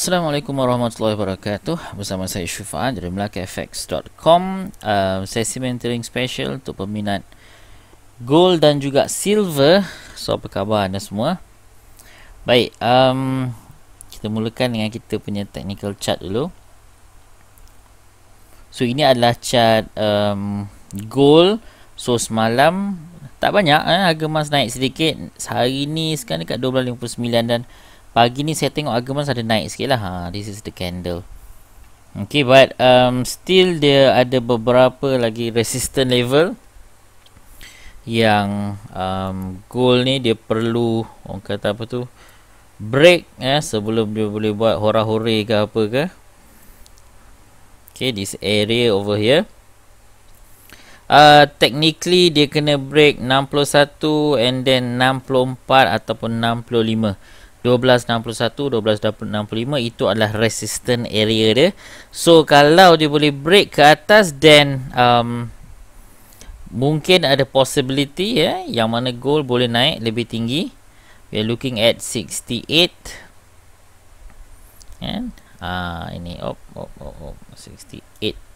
Assalamualaikum warahmatullahi wabarakatuh Bersama saya Syufan dari MelakaFX.com uh, Sesi mentoring special untuk peminat Gold dan juga silver So apa khabar anda semua Baik um, Kita mulakan dengan kita punya technical chart dulu So ini adalah chart um, Gold So semalam Tak banyak eh, harga emas naik sedikit Sehari ni sekarang dekat 12.59 dan Pagi ni saya tengok harga pun ada naik sikit lah. Ha, this is the candle. Okay, but um, still dia ada beberapa lagi resistance level yang um, goal ni dia perlu orang kata apa tu break eh sebelum dia boleh buat hora hore ke apa ke okay this area over here uh, technically dia kena break 61 and then 64 ataupun 65 1261 1265 itu adalah resistant area dia so kalau dia boleh break ke atas then um, mungkin ada possibility ya yeah, yang mana gold boleh naik lebih tinggi we are looking at 68 and ah ini op op op op 68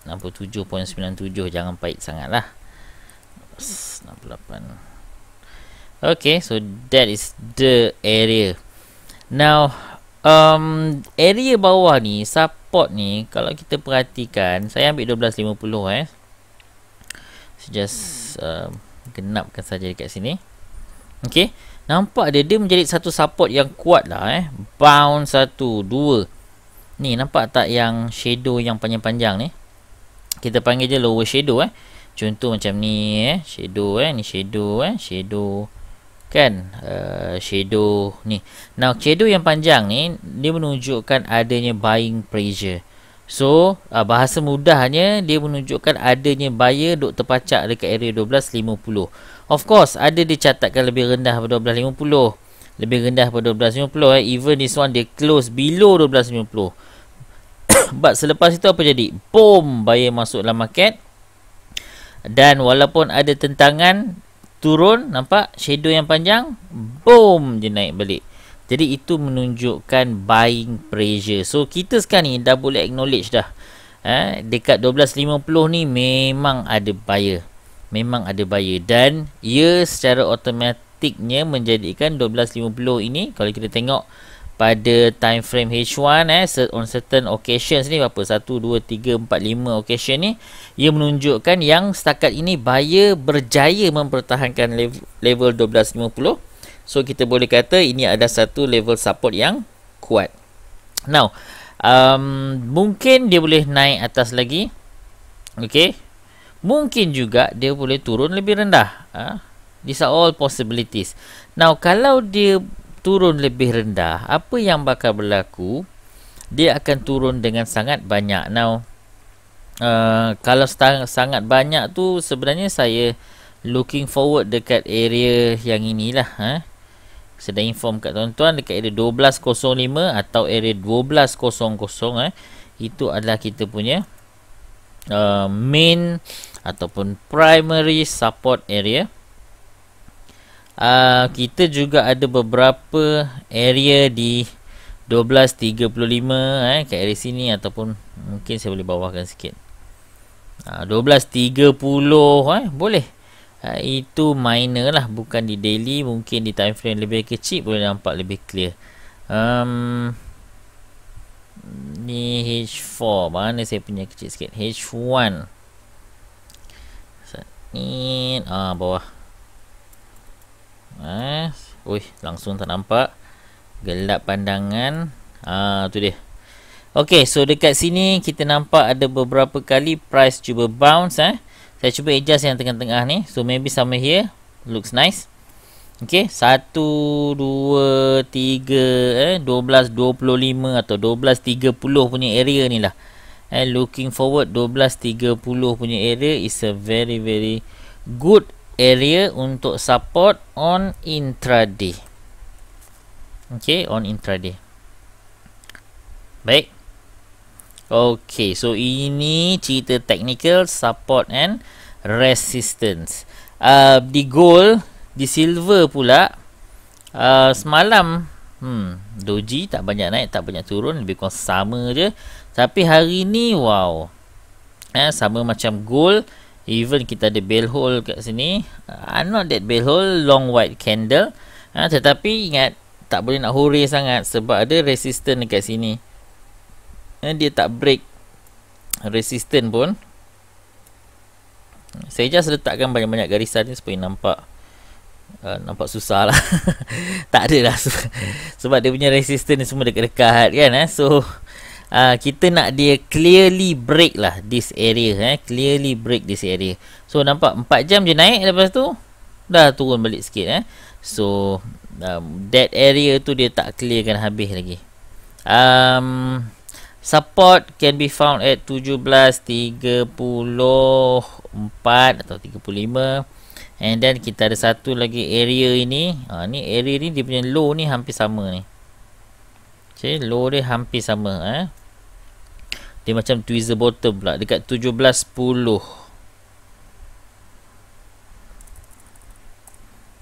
67.97 jangan pahit sangatlah 68 Okay, so that is the area. Now, um, area bawah ni, support ni, kalau kita perhatikan, saya ambil 12.50 eh. So, just um, genapkan saja dekat sini. Okay. Nampak dia, dia menjadi satu support yang kuat lah eh. Bounce satu, dua. Ni, nampak tak yang shadow yang panjang-panjang ni? Kita panggil je lower shadow eh. Contoh macam ni eh. Shadow eh. Ni shadow eh. Shadow kan uh, shadow ni now shadow yang panjang ni dia menunjukkan adanya buying pressure so uh, bahasa mudahnya dia menunjukkan adanya buyer duk terpacak dekat area 12.50 of course ada dicatatkan lebih rendah pada 12.50 lebih rendah pada 12.50 eh. even this one dia close below 12.50 but selepas itu apa jadi boom buyer masuk dalam market dan walaupun ada tentangan turun nampak shadow yang panjang boom dia naik balik jadi itu menunjukkan buying pressure so kita sekarang ni dah boleh acknowledge dah eh, dekat 12.50 ni memang ada buyer memang ada buyer dan ia secara automatiknya menjadikan 12.50 ini kalau kita tengok pada time frame H1 eh on certain occasions ni berapa 1 2 3 4 5 occasion ni ia menunjukkan yang setakat ini buyer berjaya mempertahankan level 1250 so kita boleh kata ini ada satu level support yang kuat now um, mungkin dia boleh naik atas lagi okey mungkin juga dia boleh turun lebih rendah ha? these are all possibilities now kalau dia turun lebih rendah, apa yang bakal berlaku? Dia akan turun dengan sangat banyak. Now, uh, kalau sangat banyak tu sebenarnya saya looking forward dekat area yang inilah. Ha? Eh? Saya dah inform kat tuan-tuan dekat area 12.05 atau area 12.00 eh. Ha? Itu adalah kita punya uh, main ataupun primary support area uh, kita juga ada beberapa area di 12.35 eh, kat area sini ataupun mungkin saya boleh bawahkan sikit. Ah, uh, 12.30 eh, boleh. Uh, itu minor lah bukan di daily mungkin di time frame lebih kecil boleh nampak lebih clear. Um, ni H4 mana saya punya kecil sikit H1 ni ah bawah Ah, ui, langsung tak nampak. Gelap pandangan. Ah, tu dia. Okey, so dekat sini kita nampak ada beberapa kali price cuba bounce eh. Saya cuba adjust yang tengah-tengah ni. So maybe sama here. Looks nice. Okey, 1 2 3 eh 12 25 atau 12 30 punya area ni lah. And eh, looking forward 12 30 punya area is a very very good area untuk support on intraday. Okay, on intraday. Baik. Okay, so ini cerita technical support and resistance. Uh, di gold, di silver pula, uh, semalam, hmm, doji tak banyak naik, tak banyak turun, lebih kurang sama je. Tapi hari ni, wow. Eh, sama macam gold, Even kita ada bell hole kat sini. Uh, not that bell hole, long white candle. Uh, tetapi ingat, tak boleh nak hurry sangat sebab ada resistance dekat sini. Uh, dia tak break resistance pun. Saya just letakkan banyak-banyak garisan ni supaya nampak. Uh, nampak susah lah. tak ada lah. Sebab dia punya resistance ni semua dekat-dekat kan. Eh? So, uh, kita nak dia clearly break lah this area eh clearly break this area so nampak 4 jam je naik lepas tu dah turun balik sikit eh so um, that area tu dia tak clearkan habis lagi um support can be found at 17.34 atau 35 and then kita ada satu lagi area ini ha, ni area ni dia punya low ni hampir sama ni 17.34 Okay, low dia hampir sama eh. Dia macam tweezer bottom pula dekat 17.10.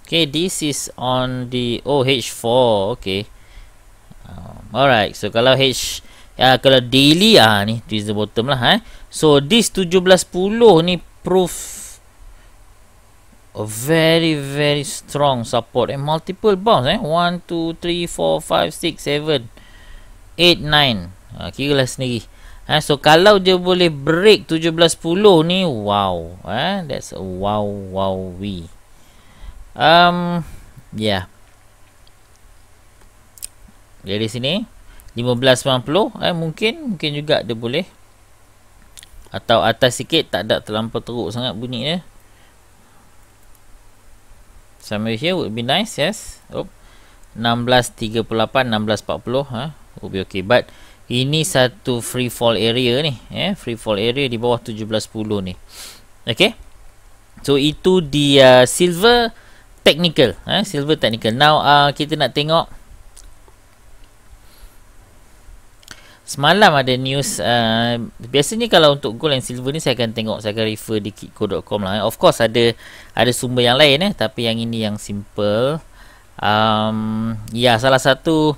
Okay, this is on the oh H4. Okay. Um, alright, so kalau H ya uh, kalau daily ah ni tweezer bottom lah eh. So this 17.10 ni proof a very very strong support and eh, multiple bounce eh One, two, three, four, five, six, seven. 8-9 ha, Kira lah sendiri ha, So kalau dia boleh break 17-10 ni Wow ha, That's a wow wow we um, Yeah Dari sini 15-90 eh, Mungkin Mungkin juga dia boleh Atau atas sikit Tak ada terlampau teruk sangat bunyi dia Somewhere here would be nice Yes Oop. 16.38 16.40 ha? will okay but ini satu free fall area ni eh free fall area di bawah 1710 ni okay? so itu di uh, silver technical eh silver technical now uh, kita nak tengok Semalam ada news uh, Biasanya kalau untuk gold and silver ni Saya akan tengok Saya akan refer di kitco.com lah Of course ada Ada sumber yang lain eh Tapi yang ini yang simple um, Ya salah satu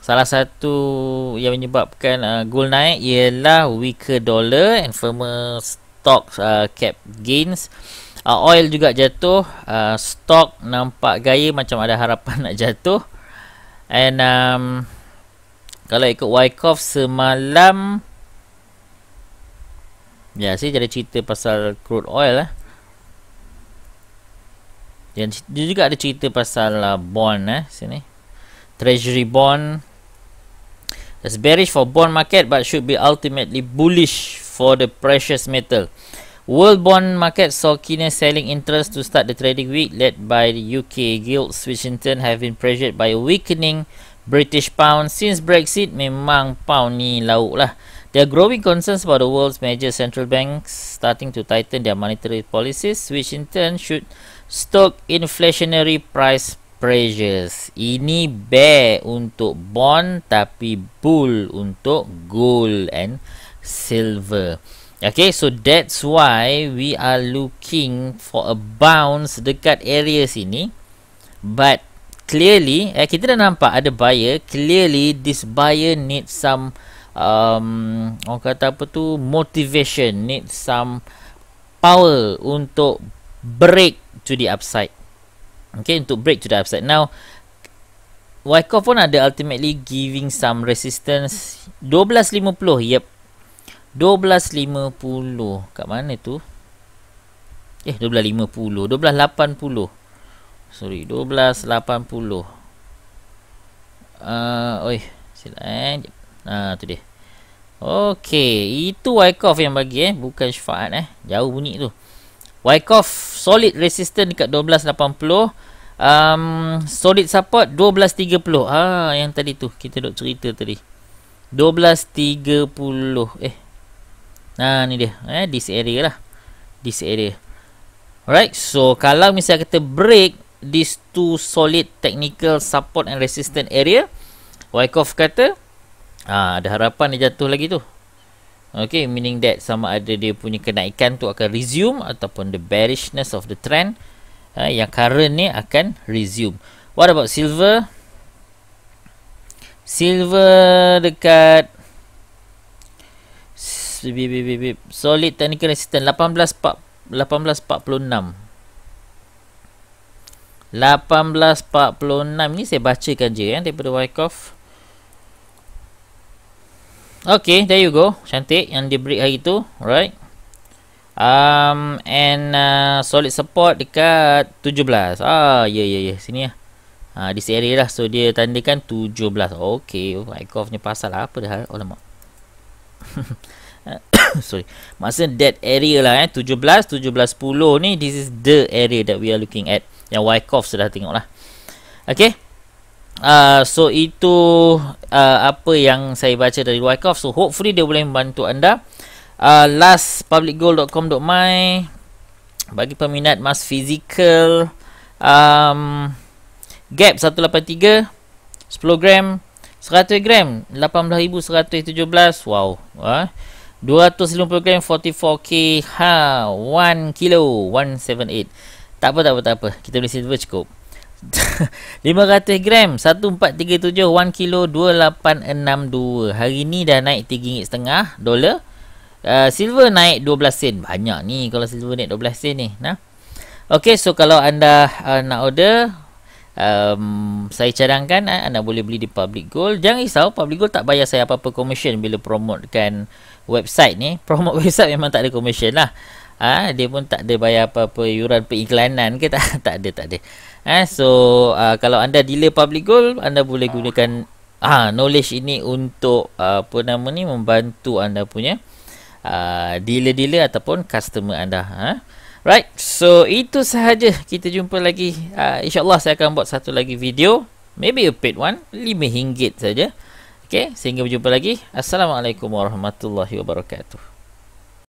Salah satu yang menyebabkan uh, gold naik ialah weaker dollar and firmer stocks uh, cap gains. Uh, oil juga jatuh, uh, stock nampak gaya macam ada harapan nak jatuh. And um, kalau ikut Wyckoff semalam Ya, yeah, saya jadi cerita pasal crude oil eh. Dan dia juga ada cerita pasal uh, bond eh sini. Treasury bond as bearish for bond market but should be ultimately bullish for the precious metal. World bond market saw keener selling interest to start the trading week led by the UK gilts which in turn have been pressured by a weakening British pound since Brexit memang pound ni lauk lah. There are growing concerns about the world's major central banks starting to tighten their monetary policies which in turn should stoke inflationary price Precious Ini bear untuk bond tapi bull untuk gold and silver. Okay, so that's why we are looking for a bounce dekat area sini. But clearly, eh, kita dah nampak ada buyer. Clearly, this buyer need some, um, orang kata apa tu, motivation. Need some power untuk break to the upside. Okay untuk break to the upside Now Wyckoff pun ada ultimately giving some resistance 12.50 Yep 12.50 Kat mana tu Eh 12.50 12.80 Sorry 12.80 uh, Oi Silap eh Ah tu dia Okay Itu Wyckoff yang bagi eh Bukan syafaat eh Jauh bunyi tu 12.80 Wyckoff solid resistance dekat 1280. Um, solid support 1230. Ah ha, yang tadi tu kita duk cerita tadi. 1230 eh. Nah ha, ni dia. Eh this area lah. This area. Alright, so kalau misalnya kita break these two solid technical support and resistant area, Wyckoff kata ah ada harapan dia jatuh lagi tu. Okay, meaning that sama ada dia punya kenaikan tu akan resume ataupun the bearishness of the trend uh, yang current ni akan resume. What about silver? Silver dekat solid technical resistance 18 1846. 1846 ni saya bacakan je ya daripada Wyckoff. Okay, there you go. Cantik yang diberi hari tu. Alright. Um, and uh, solid support dekat 17. Ah, ya, yeah, ya, yeah, ya. Yeah. Sini lah. Ha, di seri lah. So, dia tandakan 17. Okay. Mic off ni pasal lah. Apa dah? Oh, lama. Sorry. Maksudnya that area lah eh. 17, 17, 10 ni. This is the area that we are looking at. Yang Wyckoff sudah tengok lah. Okay. Uh, so, itu uh, apa yang saya baca dari Wyckoff so hopefully dia boleh membantu anda uh, lastpublicgoal.com.my bagi peminat mas physical um, gap 183 10 gram 100 gram 18117 wow ah, uh. 250 gram 44k ha 1 kilo 178 tak apa tak apa tak apa kita boleh silver cukup 500 gram 1437 1 kilo 2862 hari ni dah naik 3 ringgit setengah dolar uh, silver naik 12 sen banyak ni kalau silver naik 12 sen ni nah okey so kalau anda uh, nak order um, saya cadangkan uh, anda boleh beli di public gold jangan risau public gold tak bayar saya apa-apa commission bila promotekan website ni promote website memang tak ada commission lah Ah, ha, dia pun tak ada bayar apa-apa yuran periklanan ke tak tak ada tak ada. Eh so uh, kalau anda dealer public goal anda boleh gunakan ah uh, knowledge ini untuk uh, apa nama ni membantu anda punya uh, dealer-dealer ataupun customer anda ha. Right. So itu sahaja kita jumpa lagi uh, insya saya akan buat satu lagi video maybe a paid one lima hinggit saja. Okay, sehingga berjumpa lagi. Assalamualaikum warahmatullahi wabarakatuh.